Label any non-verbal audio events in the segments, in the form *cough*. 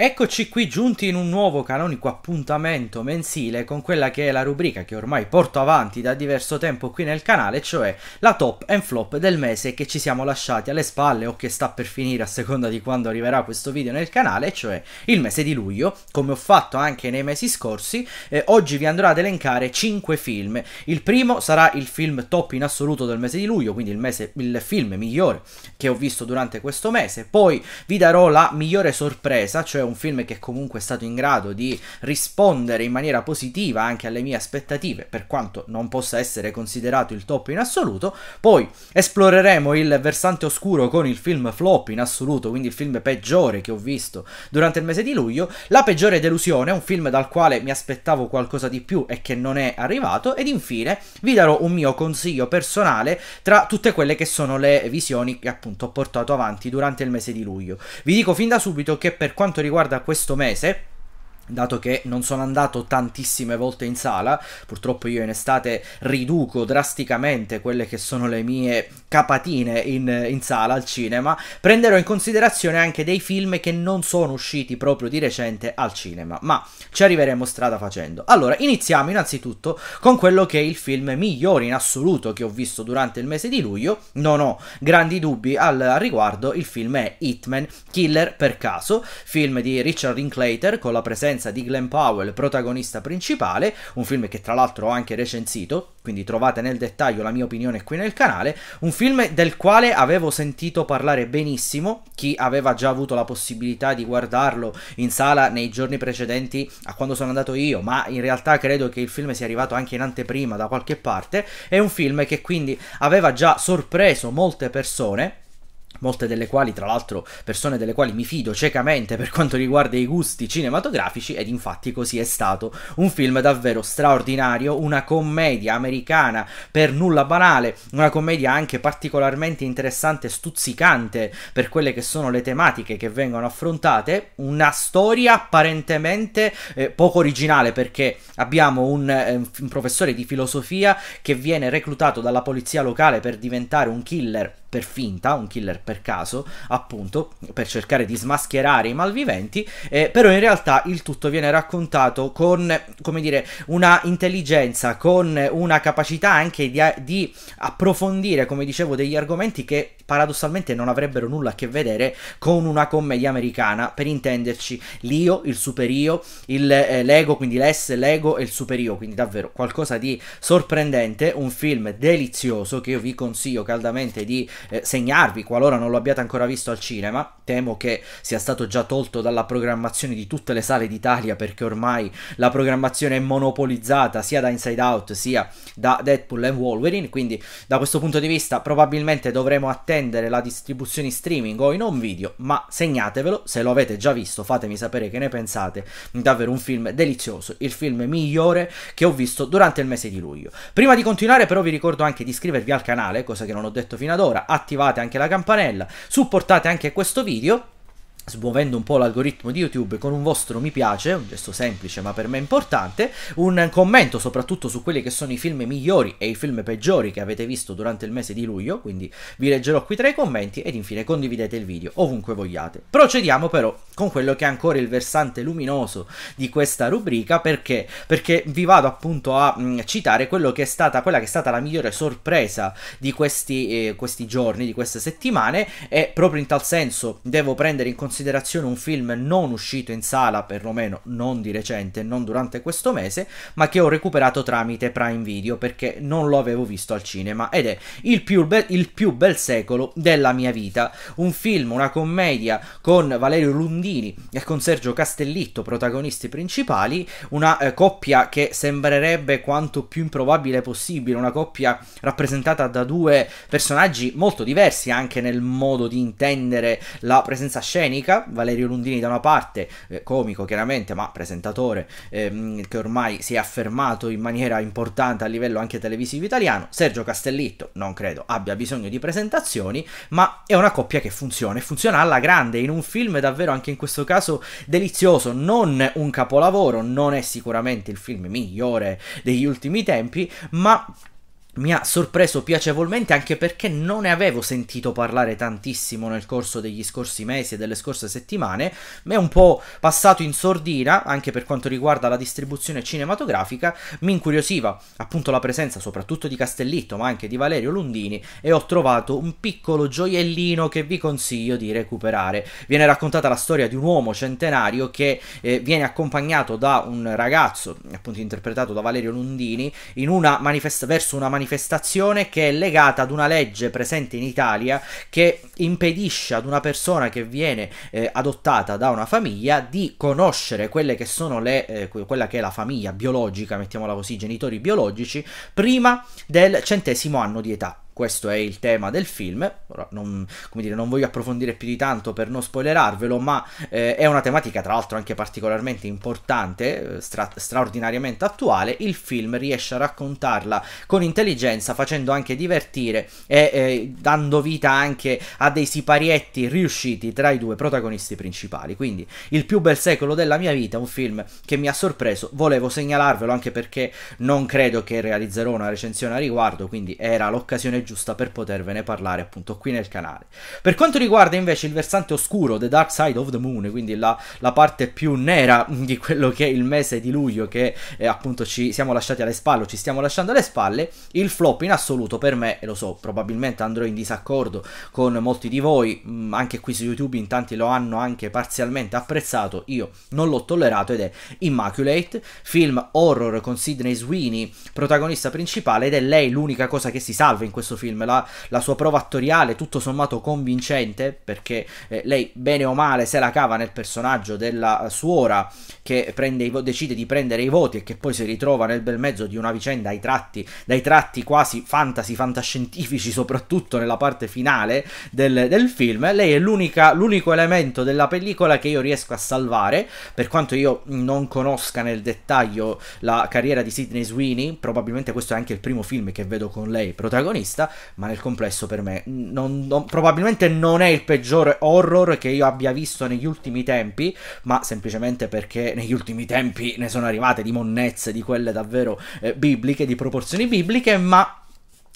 Eccoci qui giunti in un nuovo canonico appuntamento mensile con quella che è la rubrica che ormai porto avanti da diverso tempo qui nel canale, cioè la top and flop del mese che ci siamo lasciati alle spalle o che sta per finire a seconda di quando arriverà questo video nel canale, cioè il mese di luglio, come ho fatto anche nei mesi scorsi, eh, oggi vi andrò ad elencare 5 film. Il primo sarà il film top in assoluto del mese di luglio, quindi il, mese, il film migliore che ho visto durante questo mese, poi vi darò la migliore sorpresa, cioè un film che comunque è stato in grado di rispondere in maniera positiva anche alle mie aspettative, per quanto non possa essere considerato il top in assoluto. Poi esploreremo il versante oscuro con il film flop in assoluto, quindi il film peggiore che ho visto durante il mese di luglio. La peggiore delusione, un film dal quale mi aspettavo qualcosa di più e che non è arrivato. Ed infine vi darò un mio consiglio personale tra tutte quelle che sono le visioni che appunto ho portato avanti durante il mese di luglio. Vi dico fin da subito che per quanto riguarda riguarda questo mese, dato che non sono andato tantissime volte in sala, purtroppo io in estate riduco drasticamente quelle che sono le mie capatine in, in, sala al cinema, prenderò in considerazione anche dei film che non sono usciti proprio di recente al cinema, ma ci arriveremo strada facendo. Allora, iniziamo innanzitutto con quello che è il film migliore in assoluto che ho visto durante il mese di luglio. Non ho grandi dubbi al, riguardo, il film è Hitman, Killer per caso, film di Richard Linklater con la presenza di Glenn Powell, protagonista principale, un film che tra l'altro ho anche recensito quindi trovate nel dettaglio la mia opinione qui nel canale, un film del quale avevo sentito parlare benissimo, chi aveva già avuto la possibilità di guardarlo in sala nei giorni precedenti a quando sono andato io, ma in realtà credo che il film sia arrivato anche in anteprima da qualche parte, è un film che quindi aveva già sorpreso molte persone molte delle quali tra l'altro persone delle quali mi fido ciecamente per quanto riguarda i gusti cinematografici ed infatti così è stato un film davvero straordinario, una commedia americana per nulla banale, una commedia anche particolarmente interessante, e stuzzicante per quelle che sono le tematiche che vengono affrontate, una storia apparentemente eh, poco originale perché abbiamo un, eh, un professore di filosofia che viene reclutato dalla polizia locale per diventare un killer per finta, un killer per caso, appunto, per cercare di smascherare i malviventi, eh, però in realtà il tutto viene raccontato con, come dire, una intelligenza, con una capacità anche di, di approfondire, come dicevo, degli argomenti che paradossalmente non avrebbero nulla a che vedere con una commedia americana, per intenderci l'io, il superio, il eh, l'ego, quindi l'ess, l'ego e il superio, quindi davvero qualcosa di sorprendente, un film delizioso che io vi consiglio caldamente di eh, segnarvi qualora non lo abbiate ancora visto al cinema. Temo che sia stato già tolto dalla programmazione di tutte le sale d'Italia perché ormai la programmazione è monopolizzata sia da Inside Out sia da Deadpool e Wolverine. Quindi, da questo punto di vista, probabilmente dovremo attendere la distribuzione in streaming o in home video. Ma segnatevelo se lo avete già visto, fatemi sapere che ne pensate. Davvero un film delizioso, il film migliore che ho visto durante il mese di luglio. Prima di continuare, però, vi ricordo anche di iscrivervi al canale, cosa che non ho detto fino ad ora attivate anche la campanella, supportate anche questo video smuovendo un po' l'algoritmo di YouTube con un vostro mi piace, un gesto semplice ma per me importante, un commento soprattutto su quelli che sono i film migliori e i film peggiori che avete visto durante il mese di luglio, quindi vi leggerò qui tra i commenti ed infine condividete il video ovunque vogliate. Procediamo però con quello che è ancora il versante luminoso di questa rubrica perché, perché vi vado appunto a mh, mm, citare che stata, quella che è stata la migliore sorpresa di questi, eh, questi giorni, di queste settimane e proprio in tal senso devo prendere in considerazione considerazione un film non uscito in sala, perlomeno non di recente, non durante questo mese, ma che ho recuperato tramite Prime Video perché non lo avevo visto al cinema ed è il più, be- il più bel secolo della mia vita. Un film, una commedia con Valerio Lundini e con Sergio Castellitto, protagonisti principali, una eh, coppia che sembrerebbe quanto più improbabile possibile, una coppia rappresentata da due personaggi molto diversi anche nel modo di intendere la presenza scenica storica, Valerio Lundini da una parte, eh, comico chiaramente, ma presentatore ehm, che ormai si è affermato in maniera importante a livello anche televisivo italiano, Sergio Castellitto non credo abbia bisogno di presentazioni, ma è una coppia che funziona e funziona alla grande in un film davvero anche in questo caso delizioso, non un capolavoro, non è sicuramente il film migliore degli ultimi tempi, ma mi ha sorpreso piacevolmente anche perché non ne avevo sentito parlare tantissimo nel corso degli scorsi mesi e delle scorse settimane, mi è un po' passato in sordina anche per quanto riguarda la distribuzione cinematografica, mi incuriosiva appunto la presenza soprattutto di Castellitto ma anche di Valerio Lundini e ho trovato un piccolo gioiellino che vi consiglio di recuperare. Viene raccontata la storia di un uomo centenario che eh, viene accompagnato da un ragazzo appunto interpretato da Valerio Lundini una verso una manifestazione manifestazione che è legata ad una legge presente in Italia che impedisce ad una persona che viene eh, adottata da una famiglia di conoscere quelle che sono le, eh, quella che è la famiglia biologica, mettiamola così, genitori biologici, prima del centesimo anno di età questo è il tema del film. Ora, non, dire, non voglio approfondire più di tanto per non spoilerarvelo, ma eh, è una tematica tra l'altro anche particolarmente importante, eh, stra straordinariamente attuale. Il film riesce a raccontarla con intelligenza, facendo anche divertire e eh, dando vita anche a dei siparietti riusciti tra i due protagonisti principali. Quindi il più bel secolo della mia vita, un film che mi ha sorpreso, volevo segnalarvelo anche perché non credo che realizzerò una recensione a riguardo, quindi era l'occasione giusta per potervene parlare appunto qui nel canale. Per quanto riguarda invece il versante oscuro, The Dark Side of the Moon, quindi la, la parte più nera *laughs* di quello che è il mese di luglio che eh, appunto ci siamo lasciati alle spalle o ci stiamo lasciando alle spalle, il flop in assoluto per me, e lo so, probabilmente andrò in disaccordo con molti di voi, mh, mm, anche qui su YouTube in tanti lo hanno anche parzialmente apprezzato, io non l'ho tollerato ed è Immaculate, film horror con Sidney Sweeney, protagonista principale ed è lei l'unica cosa che si salva in questo film, la, la sua prova attoriale tutto sommato convincente perché eh, lei bene o male se la cava nel personaggio della suora che vo- decide di prendere i voti e che poi si ritrova nel bel mezzo di una vicenda ai tratti, dai tratti quasi fantasy, fantascientifici soprattutto nella parte finale del, del film, lei è l'unico elemento della pellicola che io riesco a salvare per quanto io non conosca nel dettaglio la carriera di Sidney Sweeney, probabilmente questo è anche il primo film che vedo con lei protagonista, ma nel complesso per me non, non, probabilmente non è il peggiore horror che io abbia visto negli ultimi tempi, ma semplicemente perché negli ultimi tempi ne sono arrivate di monnezze, di quelle davvero eh, bibliche, di proporzioni bibliche, ma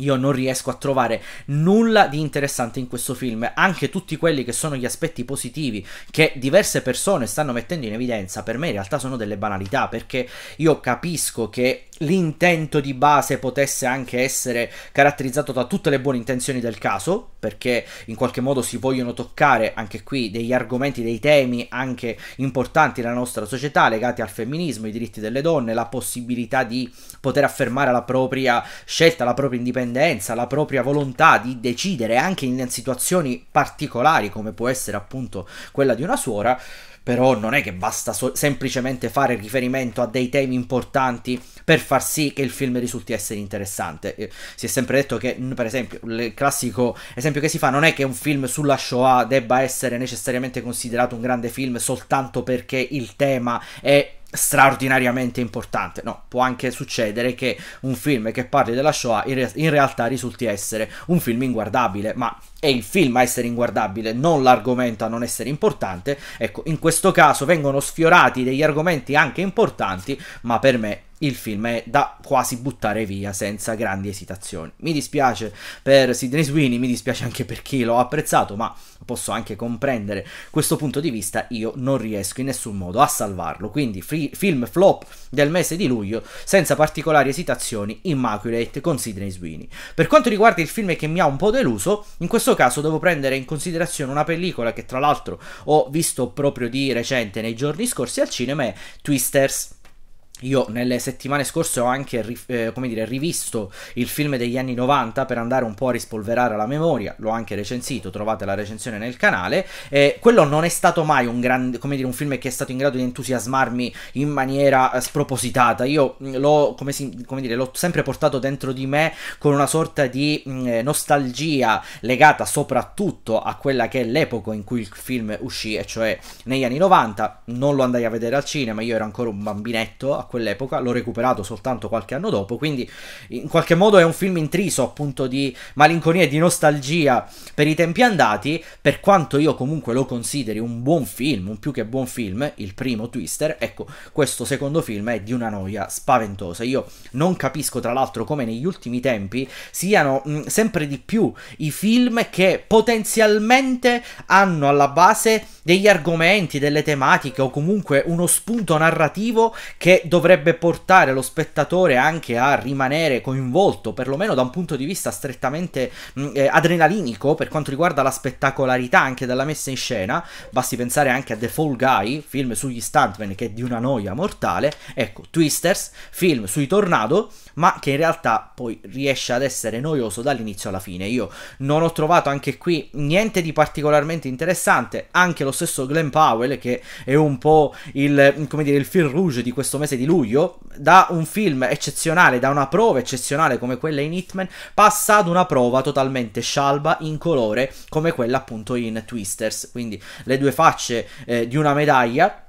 io non riesco a trovare nulla di interessante in questo film, anche tutti quelli che sono gli aspetti positivi che diverse persone stanno mettendo in evidenza, per me in realtà sono delle banalità, perché io capisco che l'intento di base potesse anche essere caratterizzato da tutte le buone intenzioni del caso, perché in qualche modo si vogliono toccare anche qui degli argomenti, dei temi anche importanti nella nostra società legati al femminismo, i diritti delle donne, la possibilità di poter affermare la propria scelta, la propria indipendenza indipendenza, la propria volontà di decidere anche in situazioni particolari come può essere appunto quella di una suora, però non è che basta so semplicemente fare riferimento a dei temi importanti per far sì che il film risulti essere interessante. Eh, si è sempre detto che, per esempio, il classico esempio che si fa non è che un film sulla Shoah debba essere necessariamente considerato un grande film soltanto perché il tema è straordinariamente importante. No, può anche succedere che un film che parli della Shoah in, re- in, realtà risulti essere un film inguardabile, ma è il film a essere inguardabile, non l'argomento a non essere importante. Ecco, in questo caso vengono sfiorati degli argomenti anche importanti, ma per me il film è da quasi buttare via senza grandi esitazioni. Mi dispiace per Sidney Sweeney, mi dispiace anche per chi l'ho apprezzato, ma posso anche comprendere questo punto di vista, io non riesco in nessun modo a salvarlo. Quindi free, film flop del mese di luglio, senza particolari esitazioni, Immaculate con Sidney Sweeney. Per quanto riguarda il film che mi ha un po' deluso, in questo caso devo prendere in considerazione una pellicola che tra l'altro ho visto proprio di recente nei giorni scorsi al cinema, è Twisters io nelle settimane scorse ho anche eh, dire, rivisto il film degli anni 90 per andare un po' a rispolverare la memoria, l'ho anche recensito, trovate la recensione nel canale. Eh, quello non è stato mai un, grande, dire, un, film che è stato in grado di entusiasmarmi in maniera eh, spropositata. Io mm, l'ho, come si, come dire, l'ho sempre portato dentro di me con una sorta di mh, mm, eh, nostalgia legata soprattutto a quella che è l'epoca in cui il film uscì, e cioè negli anni 90. Non lo andai a vedere al cinema, io ero ancora un bambinetto quell'epoca, l'ho recuperato soltanto qualche anno dopo, quindi in qualche modo è un film intriso appunto di malinconia e di nostalgia per i tempi andati, per quanto io comunque lo consideri un buon film, un più che buon film, il primo Twister, ecco, questo secondo film è di una noia spaventosa. Io non capisco tra l'altro come negli ultimi tempi siano mh, sempre di più i film che potenzialmente hanno alla base degli argomenti, delle tematiche o comunque uno spunto narrativo che dovrebbe dovrebbe portare lo spettatore anche a rimanere coinvolto, perlomeno da un punto di vista strettamente mm, eh, adrenalinico per quanto riguarda la spettacolarità anche della messa in scena. Basti pensare anche a The Fall Guy, film sugli stuntman che è di una noia mortale. Ecco, Twisters, film sui tornado ma che in realtà poi riesce ad essere noioso dall'inizio alla fine. Io non ho trovato anche qui niente di particolarmente interessante, anche lo stesso Glenn Powell che è un po' il, come dire, il fil rouge di questo mese di luglio, da un film eccezionale, da una prova eccezionale come quella in Hitman, passa ad una prova totalmente scialba, incolore, come quella appunto in Twisters, quindi le due facce eh, di una medaglia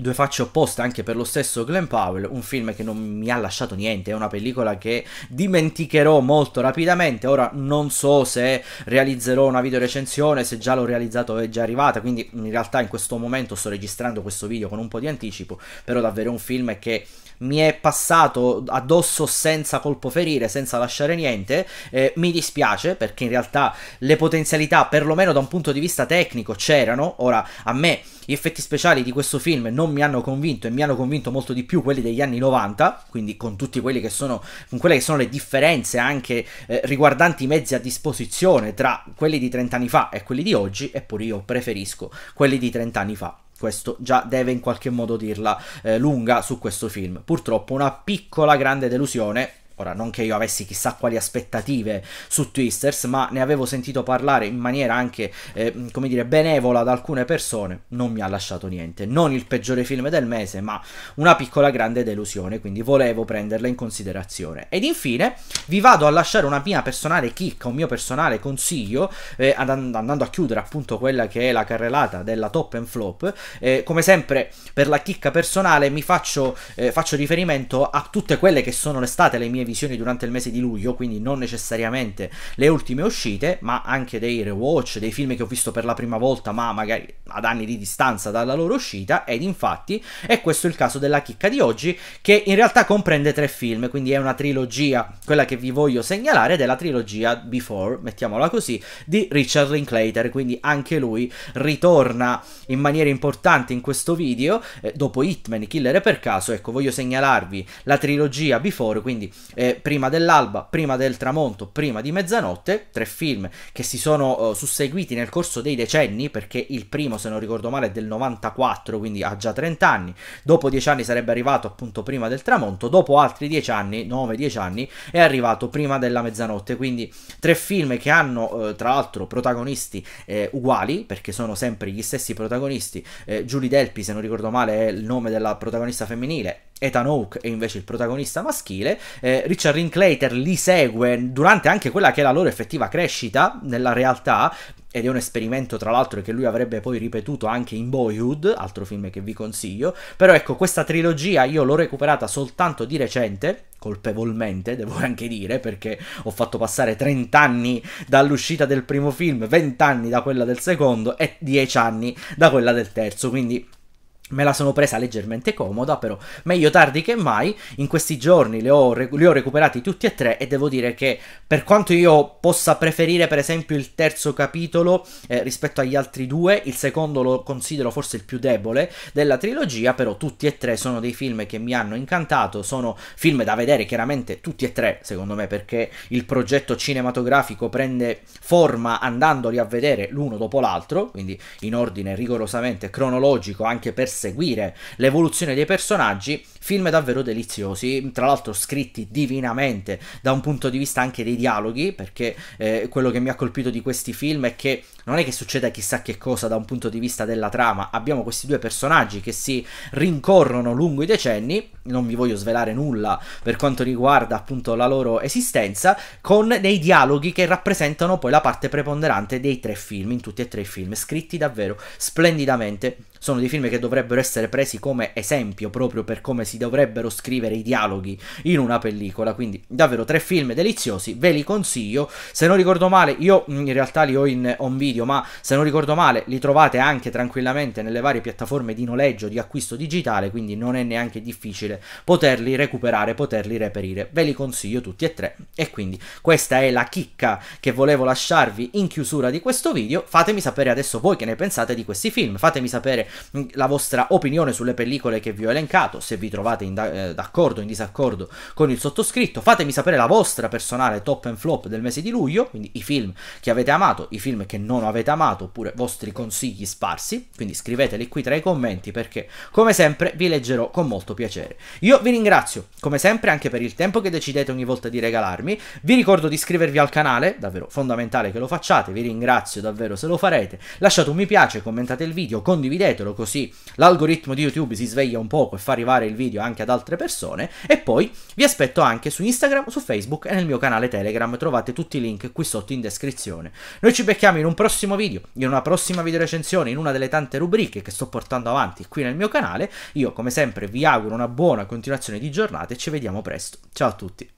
Due facce opposte anche per lo stesso Glenn Powell, un film che non mi ha lasciato niente, è una pellicola che dimenticherò molto rapidamente, ora non so se realizzerò una video recensione, se già l'ho realizzato è già arrivata, quindi in realtà in questo momento sto registrando questo video con un po' di anticipo, però davvero un film che mi è passato addosso senza colpo ferire, senza lasciare niente, eh, mi dispiace perché in realtà le potenzialità perlomeno da un punto di vista tecnico c'erano, ora a me gli effetti speciali di questo film non mi hanno convinto e mi hanno convinto molto di più quelli degli anni 90, quindi con tutti quelli che sono, con quelle che sono le differenze anche eh, riguardanti i mezzi a disposizione tra quelli di 30 anni fa e quelli di oggi, eppure io preferisco quelli di 30 anni fa questo già deve in qualche modo dirla eh, lunga su questo film. Purtroppo una piccola grande delusione Ora, non che io avessi chissà quali aspettative su Twisters, ma ne avevo sentito parlare in maniera anche, eh, come dire, benevola da alcune persone, non mi ha lasciato niente. Non il peggiore film del mese, ma una piccola grande delusione, quindi volevo prenderla in considerazione. Ed infine vi vado a lasciare una mia personale chicca, un mio personale consiglio, eh, andando a chiudere appunto quella che è la carrellata della top and flop. Eh, come sempre, per la chicca personale mi faccio, eh, faccio riferimento a tutte quelle che sono le state le mie revisioni durante il mese di luglio, quindi non necessariamente le ultime uscite, ma anche dei rewatch, dei film che ho visto per la prima volta, ma magari ad anni di distanza dalla loro uscita. Ed infatti è questo il caso della chicca di oggi, che in realtà comprende tre film, quindi è una trilogia, quella che vi voglio segnalare ed è la trilogia Before, mettiamola così, di Richard Linklater, quindi anche lui ritorna in maniera importante in questo video, eh, dopo Hitman, Killer per caso, ecco voglio segnalarvi la trilogia Before, quindi eh, eh, prima dell'alba, prima del tramonto, prima di mezzanotte, tre film che si sono eh, susseguiti nel corso dei decenni, perché il primo, se non ricordo male, è del 94, quindi ha già 30 anni, dopo 10 anni sarebbe arrivato appunto prima del tramonto, dopo altri 10 anni, 9-10 anni, è arrivato prima della mezzanotte, quindi tre film che hanno eh, tra l'altro protagonisti eh, uguali, perché sono sempre gli stessi protagonisti, Julie eh, Delpi, se non ricordo male, è il nome della protagonista femminile, Ethan Hawke è invece il protagonista maschile, eh, Richard Rinklater li segue durante anche quella che è la loro effettiva crescita nella realtà, ed è un esperimento tra l'altro che lui avrebbe poi ripetuto anche in Boyhood, altro film che vi consiglio, però ecco questa trilogia io l'ho recuperata soltanto di recente, colpevolmente devo anche dire, perché ho fatto passare 30 anni dall'uscita del primo film, 20 anni da quella del secondo e 10 anni da quella del terzo, quindi Me la sono presa leggermente comoda, però meglio tardi che mai. In questi giorni li ho, li ho, recuperati tutti e tre e devo dire che per quanto io possa preferire per esempio il terzo capitolo eh, rispetto agli altri due, il secondo lo considero forse il più debole della trilogia, però tutti e tre sono dei film che mi hanno incantato, sono film da vedere chiaramente tutti e tre secondo me perché il progetto cinematografico prende forma andandoli a vedere l'uno dopo l'altro, quindi in ordine rigorosamente cronologico anche per seguire l'evoluzione dei personaggi, film davvero deliziosi, tra l'altro scritti divinamente da un punto di vista anche dei dialoghi, perché eh, quello che mi ha colpito di questi film è che non è che succeda chissà che cosa da un punto di vista della trama, abbiamo questi due personaggi che si rincorrono lungo i decenni, non vi voglio svelare nulla per quanto riguarda appunto la loro esistenza, con dei dialoghi che rappresentano poi la parte preponderante dei tre film, in tutti e tre i film, scritti davvero splendidamente, sono dei film che dovrebbero dovrebbero essere presi come esempio proprio per come si dovrebbero scrivere i dialoghi in una pellicola. Quindi davvero tre film deliziosi, ve li consiglio. Se non ricordo male, io mm, in realtà li ho in home video, ma se non ricordo male li trovate anche tranquillamente nelle varie piattaforme di noleggio, di acquisto digitale, quindi non è neanche difficile poterli recuperare, poterli reperire. Ve li consiglio tutti e tre. E quindi questa è la chicca che volevo lasciarvi in chiusura di questo video. Fatemi sapere adesso voi che ne pensate di questi film, fatemi sapere mm, la vostra vostra opinione sulle pellicole che vi ho elencato, se vi trovate in da- eh, d'accordo o in disaccordo con il sottoscritto, fatemi sapere la vostra personale top and flop del mese di luglio, quindi i film che avete amato, i film che non avete amato, oppure vostri consigli sparsi, quindi scriveteli qui tra i commenti perché come sempre vi leggerò con molto piacere. Io vi ringrazio come sempre anche per il tempo che decidete ogni volta di regalarmi, vi ricordo di iscrivervi al canale, davvero fondamentale che lo facciate, vi ringrazio davvero se lo farete, lasciate un mi piace, commentate il video, condividetelo così la l'algoritmo di YouTube si sveglia un poco e fa arrivare il video anche ad altre persone. E poi vi aspetto anche su Instagram, su Facebook e nel mio canale Telegram. Trovate tutti i link qui sotto in descrizione. Noi ci becchiamo in un prossimo video, in una prossima video recensione, in una delle tante rubriche che sto portando avanti qui nel mio canale. Io, come sempre, vi auguro una buona continuazione di giornata e ci vediamo presto. Ciao a tutti.